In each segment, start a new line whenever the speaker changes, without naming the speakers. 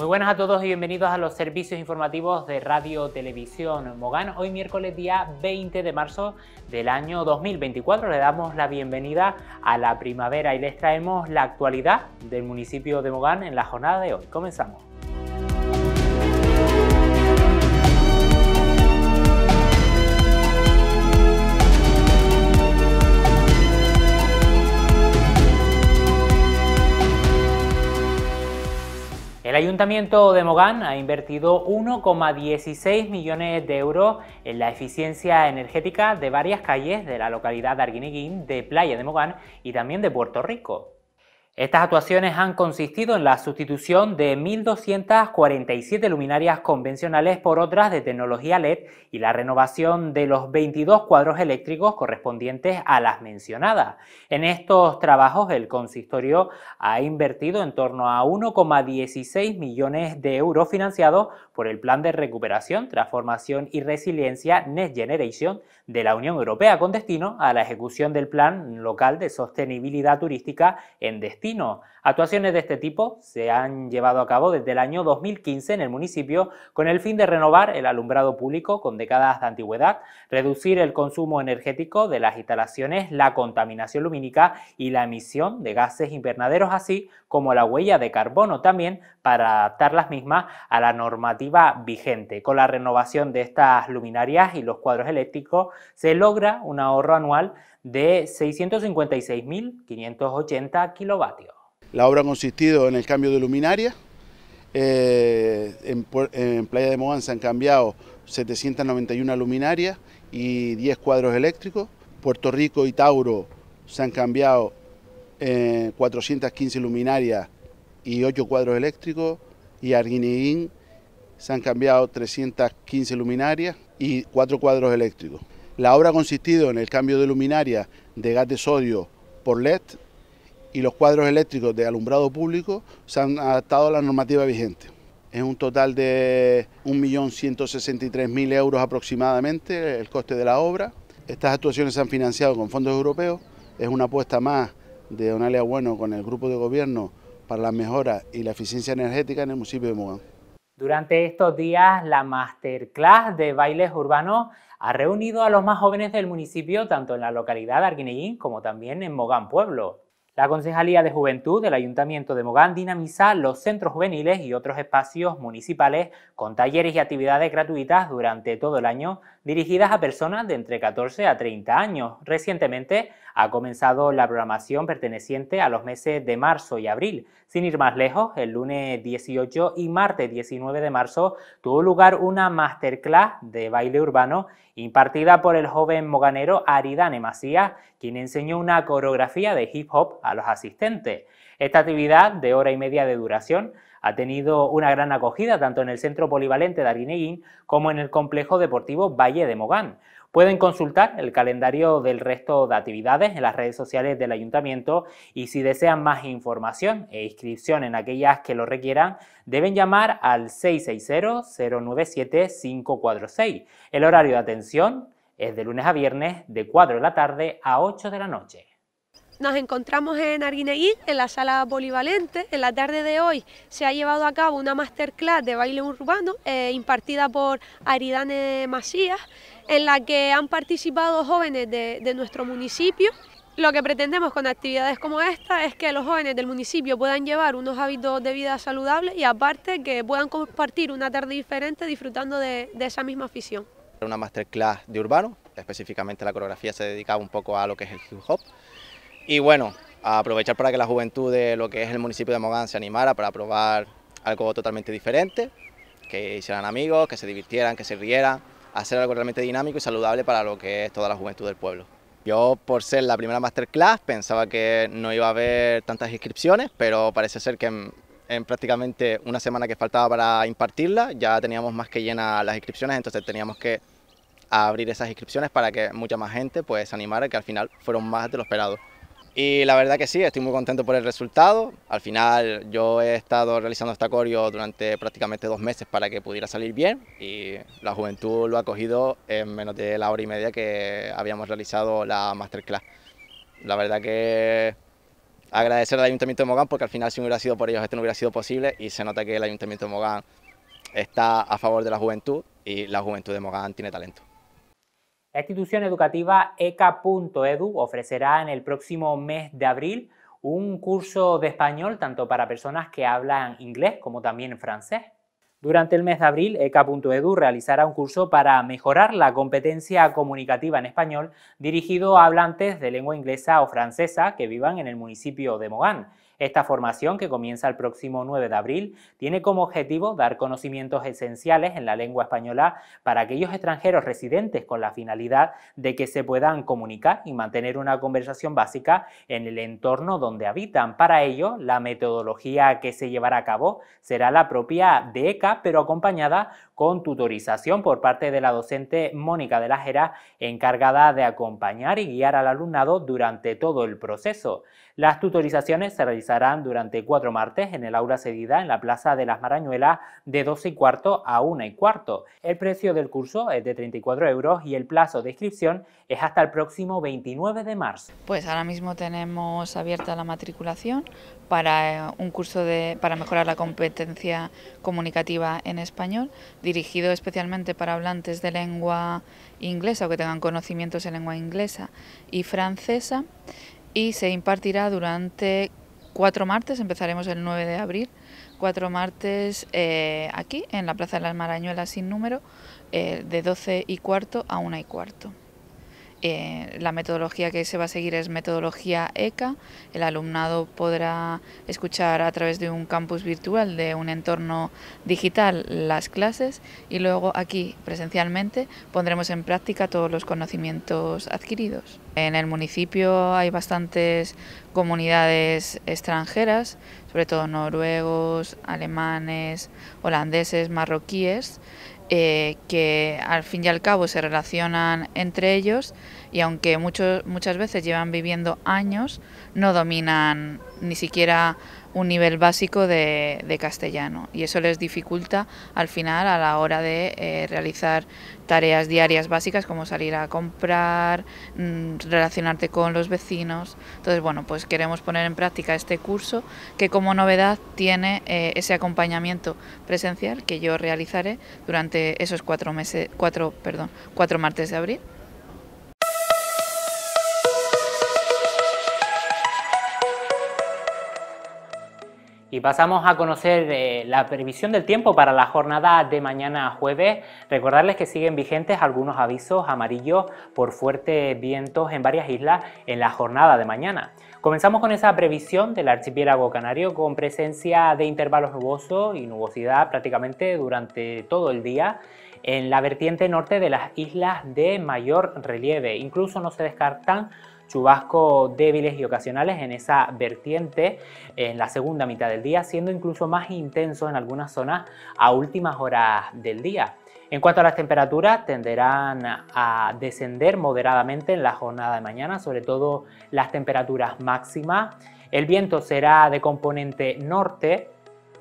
Muy buenas a todos y bienvenidos a los servicios informativos de Radio Televisión Mogán. Hoy miércoles día 20 de marzo del año 2024 le damos la bienvenida a la primavera y les traemos la actualidad del municipio de Mogán en la jornada de hoy. Comenzamos. El Ayuntamiento de Mogán ha invertido 1,16 millones de euros en la eficiencia energética de varias calles de la localidad de Arguineguín, de Playa de Mogán y también de Puerto Rico. Estas actuaciones han consistido en la sustitución de 1.247 luminarias convencionales por otras de tecnología LED y la renovación de los 22 cuadros eléctricos correspondientes a las mencionadas. En estos trabajos el consistorio ha invertido en torno a 1,16 millones de euros financiados por el Plan de Recuperación, Transformación y Resiliencia Next Generation de la Unión Europea con destino a la ejecución del Plan Local de Sostenibilidad Turística en destino Actuaciones de este tipo se han llevado a cabo desde el año 2015 en el municipio con el fin de renovar el alumbrado público con décadas de antigüedad, reducir el consumo energético de las instalaciones, la contaminación lumínica y la emisión de gases invernaderos, así como la huella de carbono también para adaptar las mismas a la normativa vigente. Con la renovación de estas luminarias y los cuadros eléctricos se logra un ahorro anual de 656.580 kilovatios.
La obra ha consistido en el cambio de luminarias. Eh, en, Playa de Mogán se han cambiado 791 luminarias y 10 cuadros eléctricos. Puerto Rico y Tauro se han cambiado 415 eh, luminarias y 8 cuadros eléctricos y Arguineguín se han cambiado 315 luminarias y 4 cuadros eléctricos. La obra ha consistido en el cambio de luminarias de gas de sodio por LED y los cuadros eléctricos de alumbrado público se han adaptado a la normativa vigente. Es un total de 1.163.000 euros aproximadamente el coste de la obra. Estas actuaciones se han financiado con fondos europeos. Es una apuesta más de Donalia Bueno con el grupo de gobierno para la mejora y la eficiencia energética en el municipio de Mogán.
Durante estos días, la masterclass de bailes urbanos ha reunido a los más jóvenes del municipio, tanto en la localidad de Arguinellín como también en Mogán Pueblo. La Concejalía de Juventud del Ayuntamiento de Mogán dinamiza los centros juveniles y otros espacios municipales con talleres y actividades gratuitas durante todo el año dirigidas a personas de entre 14 a 30 años. Recientemente ha comenzado la programación perteneciente a los meses de marzo y abril. Sin ir más lejos, el lunes 18 y martes 19 de marzo tuvo lugar una masterclass de baile urbano impartida por el joven moganero Aridane Macías, quien enseñó una coreografía de hip hop a los asistentes. Esta actividad de hora y media de duración ha tenido una gran acogida tanto en el Centro Polivalente de Arineguín como en el Complejo Deportivo Valle de Mogán. Pueden consultar el calendario del resto de actividades en las redes sociales del ayuntamiento y si desean más información e inscripción en aquellas que lo requieran, deben llamar al 660-097-546. El horario de atención es de lunes a viernes de 4 de la tarde a 8 de la noche.
Nos encontramos en Arguineguín, en la sala polivalente. En la tarde de hoy se ha llevado a cabo una masterclass de baile urbano eh, impartida por Aridane Macías, en la que han participado jóvenes de, nuestro municipio lo que pretendemos con actividades como esta es que los jóvenes del municipio puedan llevar unos hábitos de vida saludables y aparte que puedan compartir una tarde diferente disfrutando de, de esa misma afición.
Una masterclass de urbano, específicamente la coreografía se dedicaba un poco a lo que es el hip hop, y bueno, aprovechar para que la juventud de lo que es el municipio de Mogán se animara para probar algo totalmente diferente, que hicieran amigos, que se divirtieran, que se rieran, hacer algo realmente dinámico y saludable para lo que es toda la juventud del pueblo. Yo por ser la primera masterclass pensaba que no iba a haber tantas inscripciones, pero parece ser que en, prácticamente una semana que faltaba para impartirla ya teníamos más que llenas las inscripciones, entonces teníamos que abrir esas inscripciones para que mucha más gente pues se animara, que al final fueron más de lo esperado. Y la verdad que sí, estoy muy contento por el resultado. Al final yo he estado realizando esta coreo durante prácticamente dos meses para que pudiera salir bien y la juventud lo ha cogido en menos de la hora y media que habíamos realizado la masterclass. La verdad que agradecer al Ayuntamiento de Mogán porque al final si no hubiera sido por ellos esto no hubiera sido posible y se nota que el Ayuntamiento de Mogán está a favor de la juventud y la juventud de Mogán tiene talento.
La institución educativa eca.edu ofrecerá en el próximo mes de abril un curso de español tanto para personas que hablan inglés como también francés. Durante el mes de abril, ECA.edu realizará un curso para mejorar la competencia comunicativa en español dirigido a hablantes de lengua inglesa o francesa que vivan en el municipio de Mogán. Esta formación, que comienza el próximo 9 de abril, tiene como objetivo dar conocimientos esenciales en la lengua española para aquellos extranjeros residentes con la finalidad de que se puedan comunicar y mantener una conversación básica en el entorno donde habitan. Para ello, la metodología que se llevará a cabo será la propia de ECA, pero acompañada con tutorización por parte de la docente Mónica de la Jera, encargada de acompañar y guiar al alumnado durante todo el proceso. Las tutorizaciones se realizan realizarán durante cuatro martes en el aula cedida en la Plaza de las Marañuelas de 12 y cuarto a 1 y cuarto. El precio del curso es de 34 euros y el plazo de inscripción es hasta el próximo 29 de marzo.
Pues ahora mismo tenemos abierta la matriculación para eh, un curso de, para mejorar la competencia comunicativa en español, dirigido especialmente para hablantes de lengua inglesa o que tengan conocimientos en lengua inglesa y francesa y se impartirá durante cuatro martes, empezaremos el 9 de abril, cuatro martes eh, aquí en la Plaza de las Marañuelas sin número, eh, de 12 y cuarto a 1 y cuarto. Eh, la metodología que se va a seguir es metodología ECA. El alumnado podrá escuchar a través de un campus virtual, de un entorno digital, las clases y luego aquí presencialmente pondremos en práctica todos los conocimientos adquiridos. En el municipio hay bastantes comunidades extranjeras, sobre todo noruegos, alemanes, holandeses, marroquíes. Eh, que al fin y al cabo se relacionan entre ellos y aunque muchos muchas veces llevan viviendo años, no dominan ni siquiera un nivel básico de, castellano y eso les dificulta al final a la hora de eh, realizar tareas diarias básicas como salir a comprar, mm, relacionarte con los vecinos. Entonces, bueno, pues queremos poner en práctica este curso que como novedad tiene eh, ese acompañamiento presencial que yo realizaré durante esos cuatro meses, cuatro, perdón, cuatro martes de abril. Y pasamos a conocer
eh, la previsión del tiempo para la jornada de mañana a jueves. Recordarles que siguen vigentes algunos avisos amarillos por fuertes vientos en varias islas en la jornada de mañana. Comenzamos con esa previsión del archipiélago canario con presencia de intervalos nubosos y nubosidad prácticamente durante todo el día en la vertiente norte de las islas de mayor relieve. Incluso no se descartan chubascos débiles y ocasionales en esa vertiente en la segunda mitad del día, siendo incluso más intenso en algunas zonas a últimas horas del día. En cuanto a las temperaturas, tenderán a descender moderadamente en la jornada de mañana, sobre todo las temperaturas máximas. El viento será de componente norte,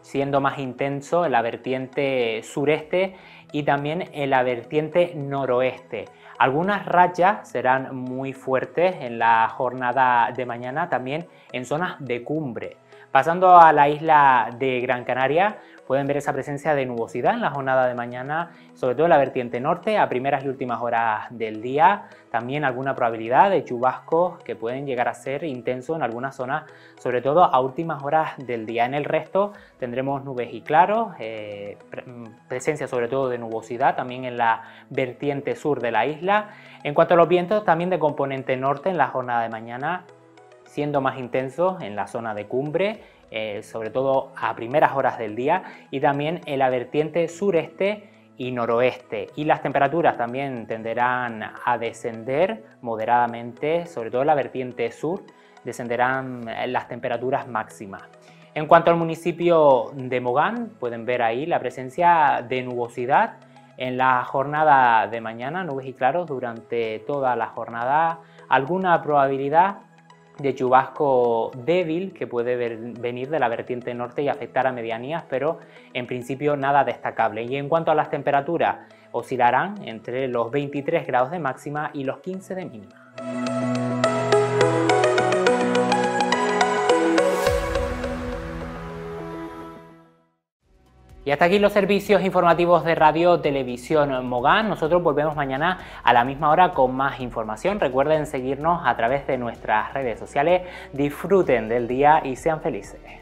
siendo más intenso en la vertiente sureste y también en la vertiente noroeste. Algunas rachas serán muy fuertes en la jornada de mañana, también en zonas de cumbre. Pasando a la isla de Gran Canaria, pueden ver esa presencia de nubosidad en la jornada de mañana, sobre todo en la vertiente norte, a primeras y últimas horas del día. También alguna probabilidad de chubascos que pueden llegar a ser intensos en algunas zonas, sobre todo a últimas horas del día. En el resto tendremos nubes y claros, eh, presencia sobre todo de nubosidad también en la vertiente sur de la isla. En cuanto a los vientos, también de componente norte en la jornada de mañana, siendo más intensos en la zona de cumbre eh, sobre todo a primeras horas del día, y también en la vertiente sureste y noroeste. Y las temperaturas también tenderán a descender moderadamente, sobre todo en la vertiente sur, descenderán eh, las temperaturas máximas. En cuanto al municipio de Mogán, pueden ver ahí la presencia de nubosidad en la jornada de mañana, nubes y claros durante toda la jornada, alguna probabilidad de chubasco débil que puede venir de la vertiente norte y afectar a medianías, pero en principio nada destacable. Y en cuanto a las temperaturas, oscilarán entre los 23 grados de máxima y los 15 de mínima. Y hasta aquí los servicios informativos de Radio Televisión Mogán. Nosotros volvemos mañana a la misma hora con más información. Recuerden seguirnos a través de nuestras redes sociales. Disfruten del día y sean felices.